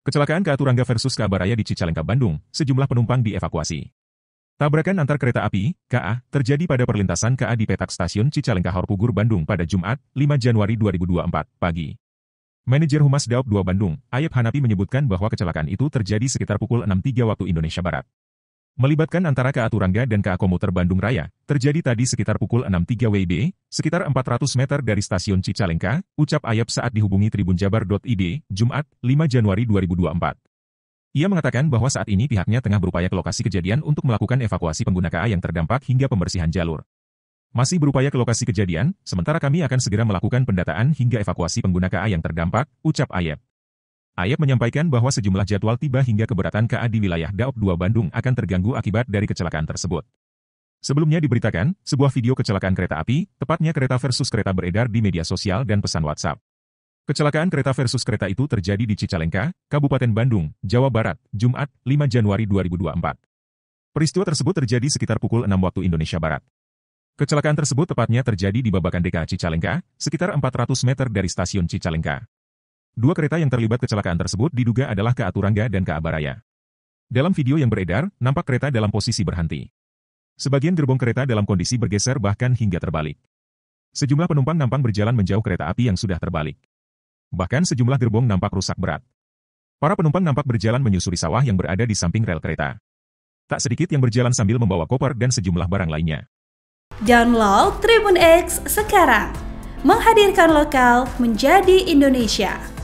Kecelakaan Turangga versus Kabaraya di Cicalengka, Bandung, sejumlah penumpang dievakuasi. Tabrakan antar kereta api, KA, terjadi pada perlintasan KA di petak stasiun Cicalengka Horpugur, Bandung pada Jumat, 5 Januari 2024, pagi. Manajer Humas Daop 2 Bandung, Ayep Hanapi menyebutkan bahwa kecelakaan itu terjadi sekitar pukul 6.03 waktu Indonesia Barat melibatkan antara KA Turangga dan KA Komuter Bandung Raya, terjadi tadi sekitar pukul 6.3 WIB, sekitar 400 meter dari stasiun Cicalengka, ucap Ayap saat dihubungi tribunjabar.id, Jumat, 5 Januari 2024. Ia mengatakan bahwa saat ini pihaknya tengah berupaya ke lokasi kejadian untuk melakukan evakuasi pengguna KA yang terdampak hingga pembersihan jalur. Masih berupaya ke lokasi kejadian, sementara kami akan segera melakukan pendataan hingga evakuasi pengguna KA yang terdampak, ucap Ayep. Ayep menyampaikan bahwa sejumlah jadwal tiba hingga keberatan KA di wilayah Daop 2 Bandung akan terganggu akibat dari kecelakaan tersebut. Sebelumnya diberitakan, sebuah video kecelakaan kereta api, tepatnya kereta versus kereta beredar di media sosial dan pesan WhatsApp. Kecelakaan kereta versus kereta itu terjadi di Cicalengka, Kabupaten Bandung, Jawa Barat, Jumat, 5 Januari 2024. Peristiwa tersebut terjadi sekitar pukul 6 waktu Indonesia Barat. Kecelakaan tersebut tepatnya terjadi di Babakan DKA Cicalengka, sekitar 400 meter dari stasiun Cicalengka. Dua kereta yang terlibat kecelakaan tersebut diduga adalah KA Turangga dan KA Baraya. Dalam video yang beredar, nampak kereta dalam posisi berhenti. Sebagian gerbong kereta dalam kondisi bergeser bahkan hingga terbalik. Sejumlah penumpang nampak berjalan menjauh kereta api yang sudah terbalik. Bahkan sejumlah gerbong nampak rusak berat. Para penumpang nampak berjalan menyusuri sawah yang berada di samping rel kereta. Tak sedikit yang berjalan sambil membawa koper dan sejumlah barang lainnya. Download Tribun X sekarang. Menghadirkan lokal menjadi Indonesia.